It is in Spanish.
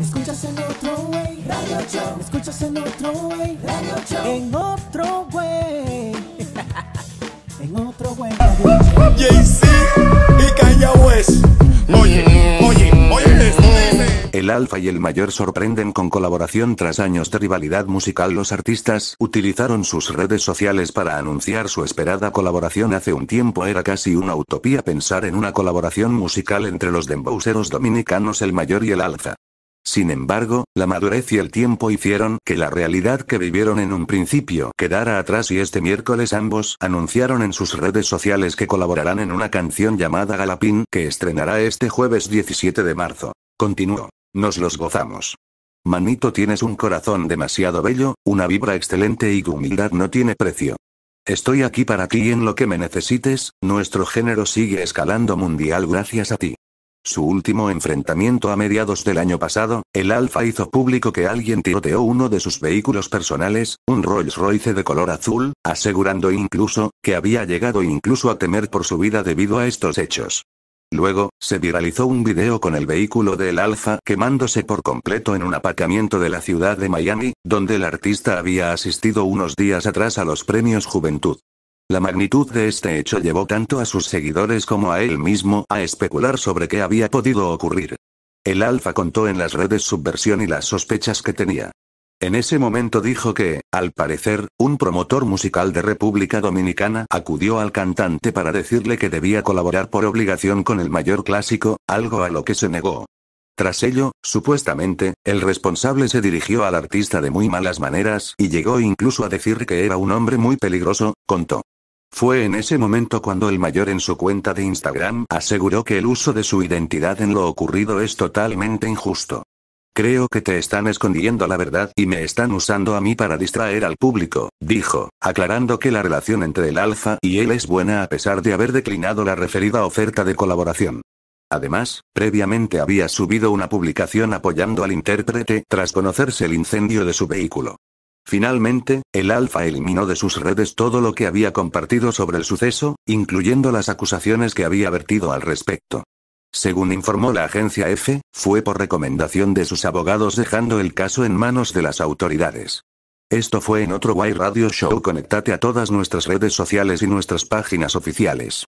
escuchas en otro way. Radio Show. escuchas en otro way. Radio Show. En otro way. en otro way. y Oye, oye, oye, El Alfa y el Mayor sorprenden con colaboración tras años de rivalidad musical. Los artistas utilizaron sus redes sociales para anunciar su esperada colaboración. Hace un tiempo era casi una utopía pensar en una colaboración musical entre los dembowseros dominicanos El Mayor y el Alfa. Sin embargo, la madurez y el tiempo hicieron que la realidad que vivieron en un principio quedara atrás y este miércoles ambos anunciaron en sus redes sociales que colaborarán en una canción llamada Galapín que estrenará este jueves 17 de marzo. Continuó. Nos los gozamos. Manito tienes un corazón demasiado bello, una vibra excelente y tu humildad no tiene precio. Estoy aquí para ti y en lo que me necesites, nuestro género sigue escalando mundial gracias a ti. Su último enfrentamiento a mediados del año pasado, el Alfa hizo público que alguien tiroteó uno de sus vehículos personales, un Rolls Royce de color azul, asegurando incluso, que había llegado incluso a temer por su vida debido a estos hechos. Luego, se viralizó un video con el vehículo del Alfa quemándose por completo en un aparcamiento de la ciudad de Miami, donde el artista había asistido unos días atrás a los premios Juventud. La magnitud de este hecho llevó tanto a sus seguidores como a él mismo a especular sobre qué había podido ocurrir. El Alfa contó en las redes su versión y las sospechas que tenía. En ese momento dijo que, al parecer, un promotor musical de República Dominicana acudió al cantante para decirle que debía colaborar por obligación con el mayor clásico, algo a lo que se negó. Tras ello, supuestamente, el responsable se dirigió al artista de muy malas maneras y llegó incluso a decir que era un hombre muy peligroso, contó. Fue en ese momento cuando el mayor en su cuenta de Instagram aseguró que el uso de su identidad en lo ocurrido es totalmente injusto. Creo que te están escondiendo la verdad y me están usando a mí para distraer al público, dijo, aclarando que la relación entre el alfa y él es buena a pesar de haber declinado la referida oferta de colaboración. Además, previamente había subido una publicación apoyando al intérprete tras conocerse el incendio de su vehículo. Finalmente, el Alfa eliminó de sus redes todo lo que había compartido sobre el suceso, incluyendo las acusaciones que había vertido al respecto. Según informó la agencia F, fue por recomendación de sus abogados dejando el caso en manos de las autoridades. Esto fue en otro Guay Radio Show. Conectate a todas nuestras redes sociales y nuestras páginas oficiales.